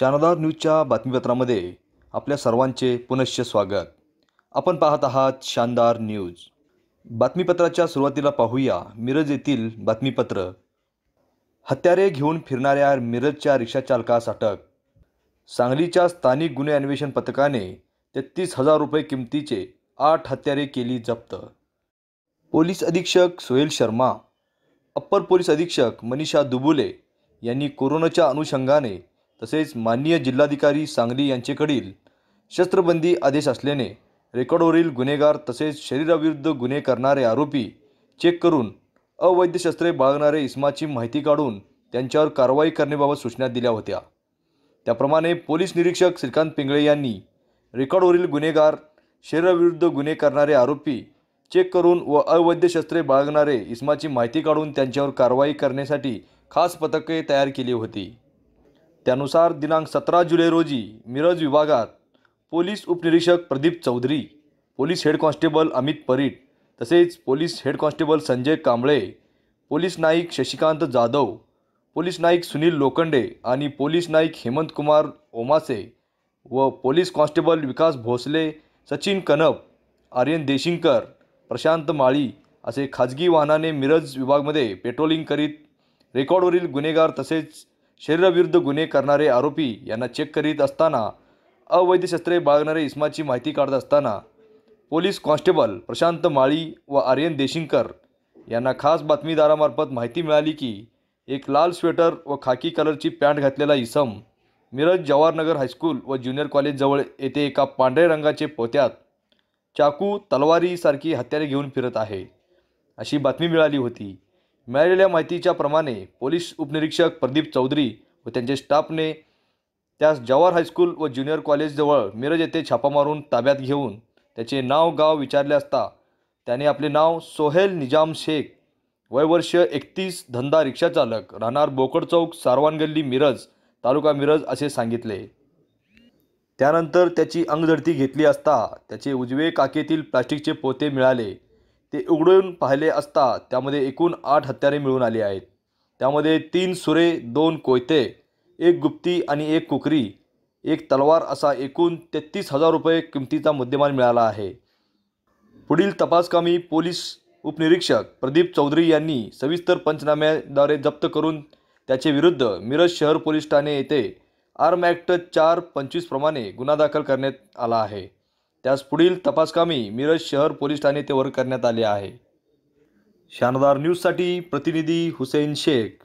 शानदार न्यूजच्या बातमीपत्रामध्ये आपल्या सर्वांचे पुनश्च स्वागत आपण पाहत आहात शानदार न्यूज बातमीपत्राच्या सुरुवातीला पाहूया मिरज येथील बातमीपत्र हत्यारे घेऊन फिरणाऱ्या मिरजच्या रिक्षाचालकास अटक सांगलीच्या स्थानिक गुन्हे अन्वेषण पथकाने तेहतीस हजार रुपये किमतीचे आठ हत्यारे केली जप्त पोलीस अधीक्षक सोहेल शर्मा अप्पर पोलीस अधीक्षक मनीषा दुबुले यांनी कोरोनाच्या अनुषंगाने तसेच माननीय जिल्हाधिकारी सांगली यांचेकडील शस्त्रबंदी आदेश असल्याने रेकॉर्डवरील गुन्हेगार तसेच शरीराविरुद्ध गुन्हे करणारे आरोपी चेक करून अवैध शस्त्रे बाळगणारे इस्माची माहिती काढून त्यांच्यावर कारवाई करण्याबाबत सूचना दिल्या होत्या त्याप्रमाणे पोलीस निरीक्षक श्रीकांत पिंगळे यांनी रेकॉर्डवरील गुन्हेगार शरीराविरुद्ध गुन्हे करणारे आरोपी चेक करून व अवैध शस्त्रे बाळगणारे इस्माची माहिती काढून त्यांच्यावर कारवाई करण्यासाठी खास पथके तयार केली होती त्यानुसार दिनांक सतरा जुलै रोजी मिरज विभागात पोलीस उपनिरीक्षक Pradeep Chaudhari police head constable Amit Parit तसेच police head constable Sanjay Kamble police Naik Shashikant Jadhav police Naik Sunil Lokhande आणि पोलीस नाईक हेमंत कुमार ओमासे व पोलीस कॉन्स्टेबल विकास भोसले सचिन कनप आर्यन देशिंकर प्रशांत माळी असे खाजगी वाहनाने मिरज विभागमध्ये पेट्रोलिंग करीत रेकॉर्डवरील गुन्हेगार तसेच शरीराविरुद्ध गुन्हे करणारे आरोपी यांना चेक करीत असताना अवैध शस्त्रे बाळगणारे इस्माची माहिती काढत असताना पोलीस कॉन्स्टेबल प्रशांत माळी व आर्यन देशिंकर यांना खास बातमीदारामार्फत माहिती मिळाली की एक लाल स्वेटर व खाकी कलरची पॅन्ट घातलेला इसम मिरज जवाहरनगर हायस्कूल व ज्युनियर कॉलेजजवळ येथे एका पांढऱ्या रंगाचे पोत्यात चाकू तलवारीसारखी हत्यारे घेऊन फिरत आहे अशी बातमी मिळाली होती मिळालेल्या माहितीच्या प्रमाणे पोलीस उपनिरीक्षक प्रदीप चौधरी व त्यांचे स्टाफने त्यास जवाहर हायस्कूल व ज्युनियर कॉलेजजवळ मिरज येथे छापा मारून ताब्यात घेऊन त्याचे नाव गाव विचारले असता त्याने आपले नाव सोहेल निजाम शेख वयवर्ष एकतीस धंदा रिक्षाचालक राहणार बोकड चौक सारवानगल्ली मिरज तालुका मिरज असे सांगितले त्यानंतर त्याची अंगझडती घेतली असता त्याचे उजवे काकेतील प्लास्टिकचे पोते मिळाले ते उघडून पाहिले असता त्यामध्ये एकूण आठ हत्यारे मिळून आली आहेत त्यामध्ये तीन सुरे दोन कोयते एक गुप्ती आणि एक कुकरी एक तलवार असा एकूण तेहतीस हजार रुपये किमतीचा मुद्देमाल मिळाला आहे पुढील तपासकामी पोलीस उपनिरीक्षक प्रदीप चौधरी यांनी सविस्तर पंचनाम्याद्वारे जप्त करून त्याचे विरुद्ध मिरज शहर पोलीस ठाणे येथे आर्म ॲक्ट चार पंचवीसप्रमाणे गुन्हा दाखल करण्यात आला आहे त्यास पुढील तपासकामी मिरज शहर पोलीस ठाणे ते वर्ग करण्यात आले आहे शानदार न्यूजसाठी प्रतिनिधी हुसेन शेख